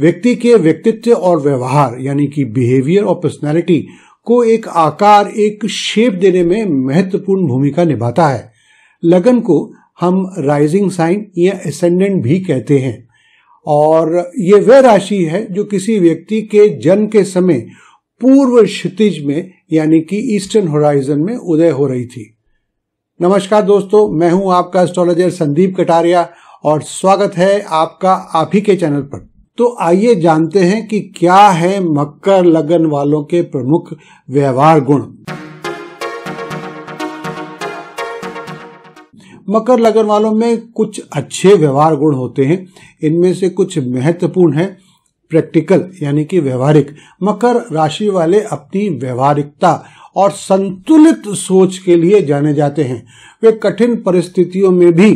व्यक्ति के व्यक्तित्व और व्यवहार यानी कि बिहेवियर और पर्सनैलिटी को एक आकार एक शेप देने में महत्वपूर्ण भूमिका निभाता है लगन को हम राइजिंग साइन या एसेंडेंट भी कहते हैं और ये वह राशि है जो किसी व्यक्ति के जन्म के समय पूर्व क्षितिज में यानी कि ईस्टर्न होराइजन में उदय हो रही थी नमस्कार दोस्तों मैं हूं आपका एस्ट्रोलॉजर संदीप कटारिया और स्वागत है आपका आप ही के चैनल पर तो आइए जानते हैं कि क्या है मकर लगन वालों के प्रमुख व्यवहार गुण मकर लगन वालों में कुछ अच्छे व्यवहार गुण होते हैं इनमें से कुछ महत्वपूर्ण है प्रैक्टिकल यानी कि व्यवहारिक मकर राशि वाले अपनी व्यवहारिकता और संतुलित सोच के लिए जाने जाते हैं वे कठिन परिस्थितियों में भी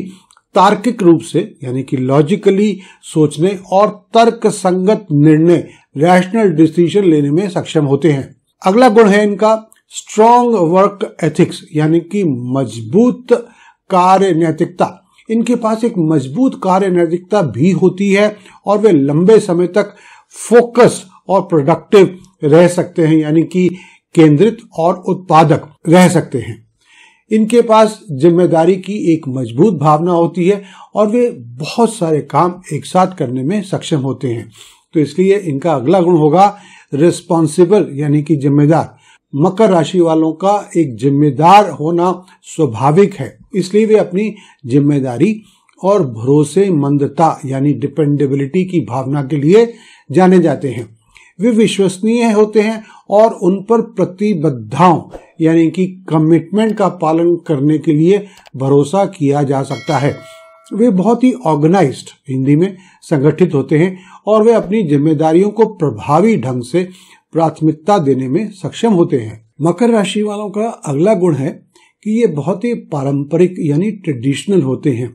तार्किक रूप से यानी कि लॉजिकली सोचने और तर्क संगत निर्णय रैशनल डिसीजन लेने में सक्षम होते हैं अगला गुण है इनका स्ट्रॉन्ग वर्क एथिक्स यानी कि मजबूत कार्य नैतिकता इनके पास एक मजबूत कार्य नैतिकता भी होती है और वे लंबे समय तक फोकस और प्रोडक्टिव रह सकते हैं यानी कि केंद्रित और उत्पादक रह सकते हैं इनके पास जिम्मेदारी की एक मजबूत भावना होती है और वे बहुत सारे काम एक साथ करने में सक्षम होते हैं तो इसलिए इनका अगला गुण होगा रिस्पॉन्सिबल यानी कि जिम्मेदार मकर राशि वालों का एक जिम्मेदार होना स्वाभाविक है इसलिए वे अपनी जिम्मेदारी और भरोसेमंदता यानी डिपेंडेबिलिटी की भावना के लिए जाने जाते हैं वे विश्वसनीय होते हैं और उन पर प्रतिबद्धाओं यानी कि कमिटमेंट का पालन करने के लिए भरोसा किया जा सकता है वे बहुत ही ऑर्गेनाइज्ड हिंदी में संगठित होते हैं और वे अपनी जिम्मेदारियों को प्रभावी ढंग से प्राथमिकता देने में सक्षम होते हैं मकर राशि वालों का अगला गुण है कि ये बहुत ही पारंपरिक यानी ट्रेडिशनल होते हैं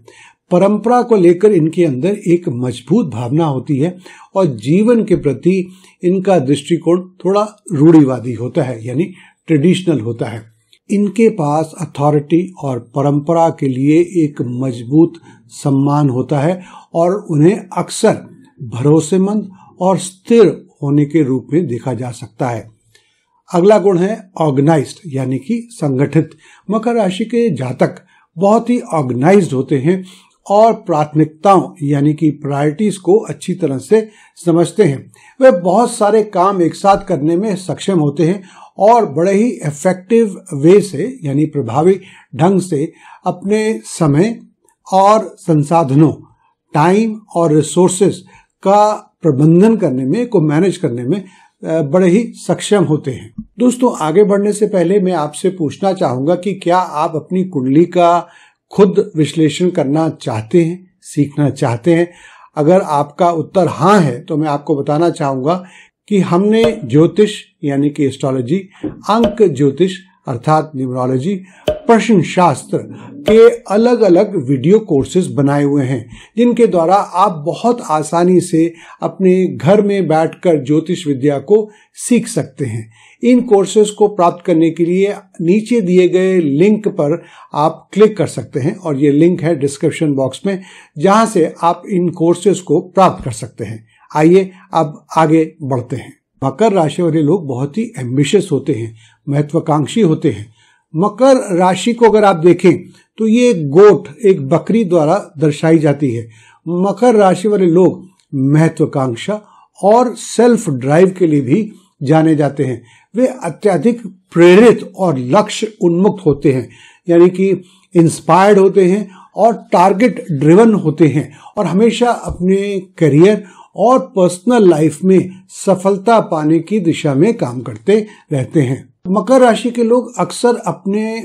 परंपरा को लेकर इनके अंदर एक मजबूत भावना होती है और जीवन के प्रति इनका दृष्टिकोण थोड़ा रूढ़ीवादी होता है यानी ट्रेडिशनल होता है इनके पास अथॉरिटी और परंपरा के लिए एक मजबूत सम्मान होता है और उन्हें अक्सर भरोसेमंद और स्थिर होने के रूप में देखा जा सकता है अगला गुण है ऑर्गेनाइज्ड यानी कि संगठित मकर राशि के जातक बहुत ही ऑर्गेनाइज्ड होते हैं और प्राथमिकताओं यानी कि प्रायोरिटीज को अच्छी तरह से समझते हैं वे बहुत सारे काम एक साथ करने में सक्षम होते हैं और बड़े ही इफेक्टिव वे से यानी प्रभावी ढंग से अपने समय और संसाधनों टाइम और रिसोर्सेस का प्रबंधन करने में को मैनेज करने में बड़े ही सक्षम होते हैं दोस्तों आगे बढ़ने से पहले मैं आपसे पूछना चाहूंगा कि क्या आप अपनी कुंडली का खुद विश्लेषण करना चाहते हैं सीखना चाहते हैं अगर आपका उत्तर हाँ है तो मैं आपको बताना चाहूंगा कि हमने ज्योतिष यानी कि एस्ट्रोलॉजी अंक ज्योतिष अर्थात न्यूमरोलॉजी प्रश्न शास्त्र के अलग अलग वीडियो कोर्सेज बनाए हुए हैं जिनके द्वारा आप बहुत आसानी से अपने घर में बैठकर ज्योतिष विद्या को सीख सकते हैं इन कोर्सेज को प्राप्त करने के लिए नीचे दिए गए लिंक पर आप क्लिक कर सकते हैं और ये लिंक है डिस्क्रिप्शन बॉक्स में जहां से आप इन कोर्सेज को प्राप्त कर सकते हैं आइए अब आगे बढ़ते हैं मकर राशि वाले लोग बहुत ही एम्बिशियस होते हैं महत्वाकांक्षी होते हैं मकर राशि को अगर आप देखें तो ये गोट एक बकरी द्वारा दर्शाई जाती है मकर राशि वाले लोग महत्वाकांक्षा और सेल्फ ड्राइव के लिए भी जाने जाते हैं वे अत्यधिक प्रेरित और लक्ष्य उन्मुक्त होते हैं यानी कि इंस्पायर्ड होते हैं और टारगेट ड्रिवन होते हैं और हमेशा अपने करियर और पर्सनल लाइफ में सफलता पाने की दिशा में काम करते रहते हैं मकर राशि के लोग अक्सर अपने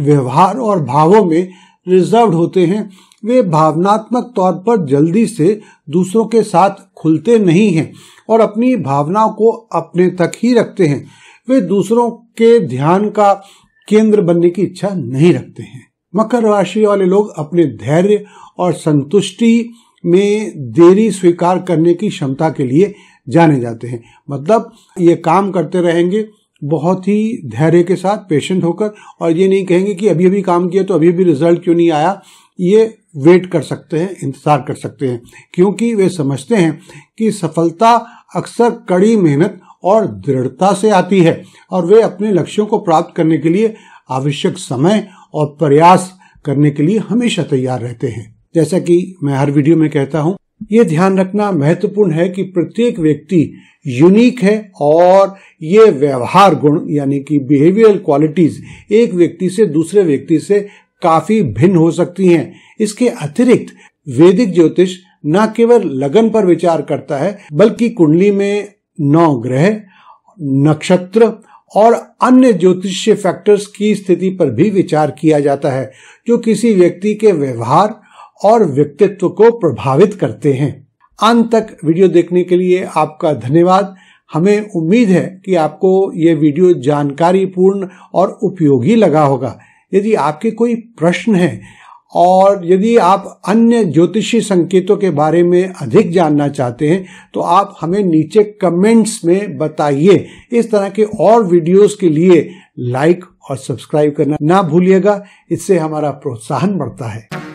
व्यवहार और भावों में रिजर्व होते हैं वे भावनात्मक तौर पर जल्दी से दूसरों के साथ खुलते नहीं हैं और अपनी भावनाओं को अपने तक ही रखते हैं वे दूसरों के ध्यान का केंद्र बनने की इच्छा नहीं रखते हैं मकर राशि वाले लोग अपने धैर्य और संतुष्टि में देरी स्वीकार करने की क्षमता के लिए जाने जाते हैं मतलब ये काम करते रहेंगे बहुत ही धैर्य के साथ पेशेंट होकर और ये नहीं कहेंगे कि अभी अभी काम किया तो अभी भी रिजल्ट क्यों नहीं आया ये वेट कर सकते हैं इंतज़ार कर सकते हैं क्योंकि वे समझते हैं कि सफलता अक्सर कड़ी मेहनत और दृढ़ता से आती है और वे अपने लक्ष्यों को प्राप्त करने के लिए आवश्यक समय और प्रयास करने के लिए हमेशा तैयार रहते हैं जैसा कि मैं हर वीडियो में कहता हूँ ये ध्यान रखना महत्वपूर्ण है कि प्रत्येक व्यक्ति यूनिक है और ये व्यवहार गुण यानी कि बिहेवियरल क्वालिटीज एक व्यक्ति से दूसरे व्यक्ति से काफी भिन्न हो सकती हैं इसके अतिरिक्त वैदिक ज्योतिष न केवल लगन पर विचार करता है बल्कि कुंडली में नौ ग्रह नक्षत्र और अन्य ज्योतिष फैक्टर्स की स्थिति पर भी विचार किया जाता है जो किसी व्यक्ति के व्यवहार और व्यक्तित्व को प्रभावित करते हैं अंत तक वीडियो देखने के लिए आपका धन्यवाद हमें उम्मीद है कि आपको ये वीडियो जानकारी पूर्ण और उपयोगी लगा होगा यदि आपके कोई प्रश्न हैं और यदि आप अन्य ज्योतिषी संकेतों के बारे में अधिक जानना चाहते हैं तो आप हमें नीचे कमेंट्स में बताइए इस तरह के और वीडियोस के लिए लाइक और सब्सक्राइब करना ना भूलिएगा इससे हमारा प्रोत्साहन बढ़ता है